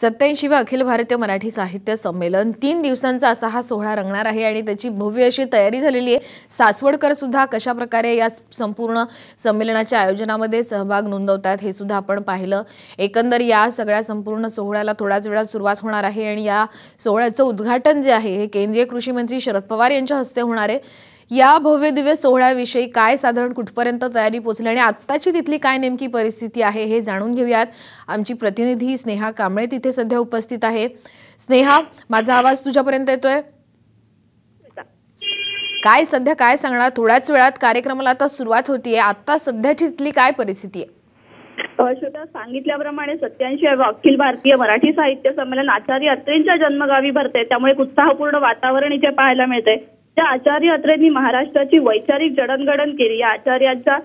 सत्याऐंशीवा अखिल भारतीय मराठी साहित्य संमेलन तीन दिवसांचा असा हा सोहळा रंगणार आहे आणि त्याची भव्य अशी तयारी झालेली आहे सासवडकर सुद्धा कशा प्रकारे या संपूर्ण संमेलनाच्या आयोजनामध्ये सहभाग नोंदवतात हे सुद्धा आपण पाहिलं एकंदर या सगळ्या संपूर्ण सोहळ्याला थोड्याच वेळात सुरुवात होणार आहे आणि या सोहळ्याचं उद्घाटन जे आहे हे केंद्रीय कृषी मंत्री शरद पवार यांच्या हस्ते होणार आहे या भव्य दिव्य सोहळ्याविषयी काय साधारण कुठपर्यंत तयारी पोहोचली आणि आत्ताची तिथली काय नेमकी परिस्थिती आहे हे जाणून घेऊयात आमची प्रतिनिधी स्नेहा कांबळे तिथे सध्या उपस्थित आहे स्नेहा माझा आवाज तुझ्यापर्यंत येतोय काय सध्या काय सांगणार थोड्याच वेळात कार्यक्रमाला आता सुरुवात होतीये आता सध्याची तिथली काय परिस्थिती आहे श्रोता सांगितल्याप्रमाणे सत्याऐंशी अखिल भारतीय मराठी साहित्य संमेलन आचार्य अत्रेंच्या जन्मगावी भरते त्यामुळे उत्साहपूर्ण वातावरण इथे पाहायला मिळते त्या आचार्य अत्रेंनी महाराष्ट्राची वैचारिक जडणघडण केली या आचार्यांचा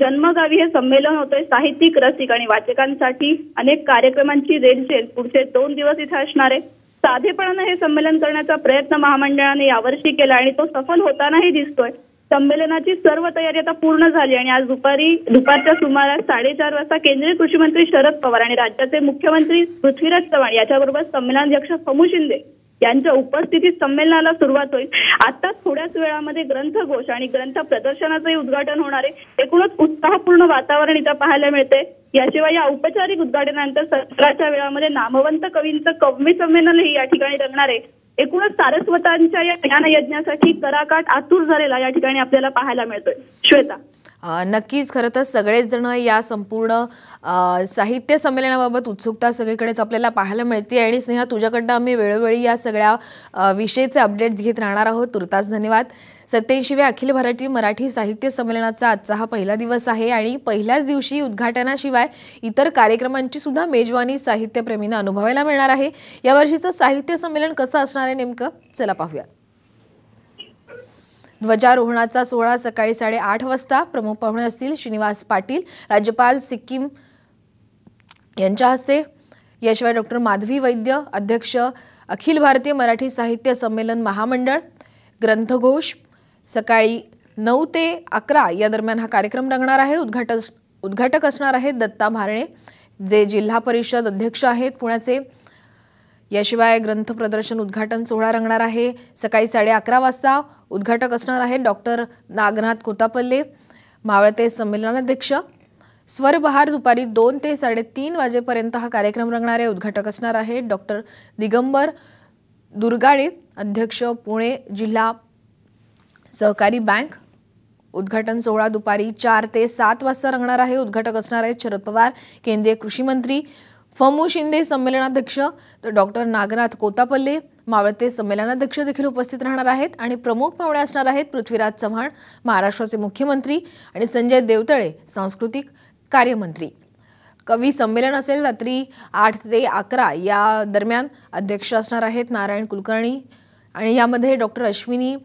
जन्मगावी हे संमेलन होतंय साहित्यिक रसिक आणि वाचकांसाठी अनेक कार्यक्रमांची रेलचेल पुढचे दोन दिवस इथे असणार आहे साधेपणानं हे संमेलन करण्याचा प्रयत्न महामंडळाने यावर्षी केला आणि तो सफल होतानाही दिसतोय संमेलनाची सर्व तयारी आता पूर्ण झाली आणि आज दुपारी दुपारच्या सुमारास साडेचार वाजता केंद्रीय कृषी मंत्री शरद पवार आणि राज्याचे मुख्यमंत्री पृथ्वीराज चव्हाण याच्याबरोबर संमेलनाध्यक्ष समू शिंदे यांच्या उपस्थितीत संमेलनाला सुरुवात होईल आता थोड्याच वेळामध्ये घोष आणि ग्रंथ प्रदर्शनाचंही उद्घाटन होणार आहे एकूणच उत्साहपूर्ण वातावरण इथं पाहायला मिळते याशिवाय या औपचारिक उद्घाटनानंतर सतराच्या वेळामध्ये नामवंत कवींचं कवी संमेलनही या ठिकाणी रंगणार आहे एकूणच सारस्वतांच्या या ज्ञानयज्ञासाठी कराकाट आतुर झालेला या ठिकाणी आपल्याला पाहायला मिळतोय श्वेता नक्कीच खरं तर सगळेच जण या संपूर्ण साहित्य संमेलनाबाबत उत्सुकता सगळीकडेच आपल्याला पाहायला मिळते आणि स्नेहा तुझ्याकडनं आम्ही वेळोवेळी या सगळ्या विषयीचे अपडेट्स घेत राहणार आहोत तुर्तास धन्यवाद सत्याऐंशीव्या अखिल भारतीय मराठी साहित्य संमेलनाचा आजचा हा पहिला दिवस आहे आणि पहिल्याच दिवशी उद्घाटनाशिवाय इतर कार्यक्रमांची सुद्धा मेजवानी साहित्यप्रेमींना अनुभवायला मिळणार आहे यावर्षीचं साहित्य संमेलन कसं असणार आहे नेमकं चला पाहूयात ध्वजारोहणाचा सोहळा सकाळी साडेआठ वाजता प्रमुख पाहुणे असतील श्रीनिवास पाटील राज्यपाल सिक्कीम यांच्या हस्ते याशिवाय डॉक्टर माधवी वैद्य अध्यक्ष अखिल भारतीय मराठी साहित्य संमेलन महामंडळ ग्रंथघोष सकाळी नऊ ते अकरा या दरम्यान हा कार्यक्रम रंगणार आहे उद्घाटक उद्घाटक असणार आहेत दत्ता भारणे जे जिल्हा परिषद अध्यक्ष आहेत पुण्याचे याशिवाय ग्रंथ प्रदर्शन उद्घाटन सोहळा रंगणार आहे सकाळी साडे अकरा वाजता उद्घाटक असणार आहे डॉक्टर नागनाथ कोतापल्ले मावळते संमेलनाध्यक्ष स्वरबहार दुपारी दोन ते साडेतीन वाजेपर्यंत हा कार्यक्रम रंगणार आहे उद्घाटक असणार आहे डॉक्टर दिगंबर दुर्गाडे अध्यक्ष पुणे जिल्हा सहकारी बँक उद्घाटन सोहळा दुपारी चार ते सात वाजता रंगणार आहे उद्घाटक असणार आहेत शरद पवार केंद्रीय कृषी मंत्री फमू शिंदे संमेलनाध्यक्ष तर डॉक्टर नागनाथ कोतापल्ले मावळते संमेलनाध्यक्ष देखील उपस्थित राहणार आहेत आणि प्रमुख पाहुणे असणार आहेत पृथ्वीराज चव्हाण महाराष्ट्राचे मुख्यमंत्री आणि संजय देवतळे सांस्कृतिक कार्यमंत्री कवी संमेलन असेल रात्री आठ ते अकरा या दरम्यान अध्यक्ष असणार आहेत नारायण कुलकर्णी आणि यामध्ये डॉक्टर अश्विनी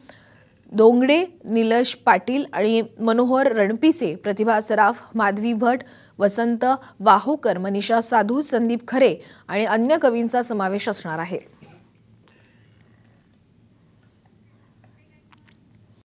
दोंगडे निलश पाटील आणि मनोहर रणपिसे प्रतिभा सराफ माधवी भट वसंत वाहोकर मनीषा साधू संदीप खरे आणि अन्य कवींचा समावेश असणार आहे